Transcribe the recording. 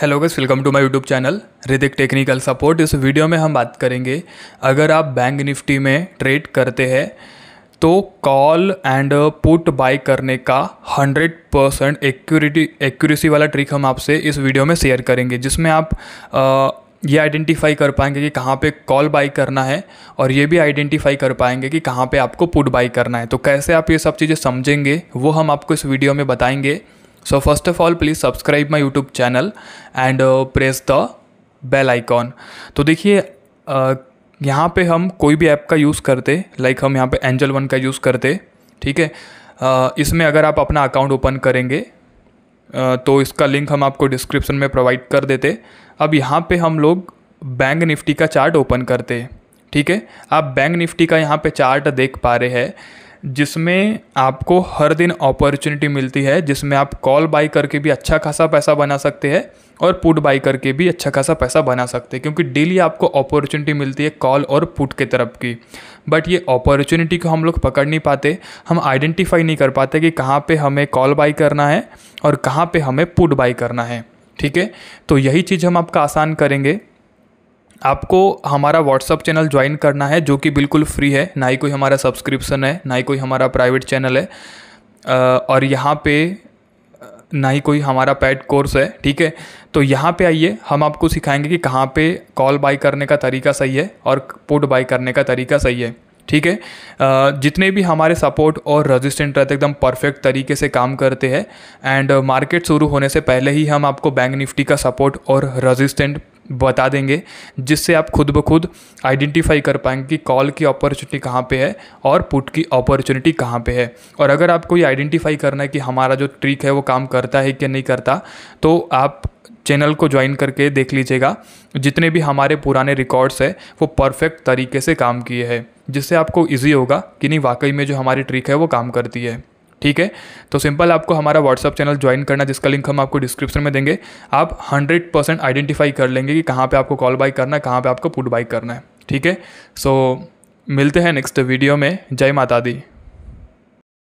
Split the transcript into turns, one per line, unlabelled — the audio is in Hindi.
Hello guys welcome to my YouTube channel Ridik technical support इस वीडियो में हम बात करेंगे अगर आप बैंक निफ्टी में ट्रेड करते हैं तो कॉल एंड पुट बाय करने का 100 परसेंट एक्यूरिटी एक्यूरेसी वाला ट्रिक हम आपसे इस वीडियो में शेयर करेंगे जिसमें आप आ, ये आइडेंटिफाई कर पाएंगे कि कहाँ पे कॉल बाई करना है और ये भी आइडेंटिफाई कर पाएंगे कि कहाँ पे आपको पुट बाई करना है तो कैसे आप ये सब चीज़ें समझेंगे वो हम आपको इस वीडियो में बताएंगे So first of all, please subscribe my YouTube channel and uh, press the bell icon. तो देखिए यहाँ पे हम कोई भी ऐप का यूज़ करते लाइक हम यहाँ पे एंजल वन का यूज़ करते ठीक है इसमें अगर आप अपना अकाउंट ओपन करेंगे तो इसका लिंक हम आपको डिस्क्रिप्शन में प्रोवाइड कर देते अब यहाँ पे हम लोग बैंक निफ्टी का चार्ट ओपन करते ठीक है आप बैंक निफ्टी का यहाँ पे चार्ट देख पा रहे हैं जिसमें आपको हर दिन अपॉर्चुनिटी मिलती है जिसमें आप कॉल बाई करके भी अच्छा खासा पैसा बना सकते हैं और पुट बाई करके भी अच्छा खासा पैसा बना सकते हैं क्योंकि डेली आपको अपॉर्चुनिटी मिलती है कॉल और पुट के तरफ की बट ये अपॉर्चुनिटी को हम लोग पकड़ नहीं पाते हम आइडेंटिफाई नहीं कर पाते कि कहाँ पे हमें कॉल बाई करना है और कहाँ पे हमें पुट बाई करना है ठीक है तो यही चीज़ हम आपका आसान करेंगे आपको हमारा व्हाट्सअप चैनल ज्वाइन करना है जो कि बिल्कुल फ्री है ना ही कोई हमारा सब्सक्रिप्शन है ना ही कोई हमारा प्राइवेट चैनल है और यहाँ पे ना ही कोई हमारा पैड कोर्स है ठीक है तो यहाँ पे आइए हम आपको सिखाएंगे कि कहाँ पे कॉल बाई करने का तरीका सही है और पुट बाई करने का तरीका सही है ठीक है जितने भी हमारे सपोर्ट और रजिस्टेंट रहते एकदम परफेक्ट तरीके से काम करते हैं एंड मार्केट शुरू होने से पहले ही हम आपको बैंक निफ्टी का सपोर्ट और रजिस्टेंट बता देंगे जिससे आप खुद ब खुद आइडेंटिफाई कर पाएंगे कि कॉल की अपॉर्चुनिटी कहाँ पे है और पुट की अपॉर्चुनिटी कहाँ पे है और अगर आपको ये आइडेंटिफाई करना है कि हमारा जो ट्रिक है वो काम करता है कि नहीं करता तो आप चैनल को ज्वाइन करके देख लीजिएगा जितने भी हमारे पुराने रिकॉर्ड्स है वो परफेक्ट तरीके से काम किए हैं जिससे आपको ईजी होगा कि नहीं वाकई में जो हमारी ट्रिक है वो काम करती है ठीक है तो सिंपल आपको हमारा व्हाट्सअप चैनल ज्वाइन करना जिसका लिंक हम आपको डिस्क्रिप्शन में देंगे आप 100 परसेंट आइडेंटिफाई कर लेंगे कि कहाँ पे आपको कॉल बाई करना है कहाँ पे आपको पुट बाई करना है ठीक है सो मिलते हैं नेक्स्ट वीडियो में जय माता दी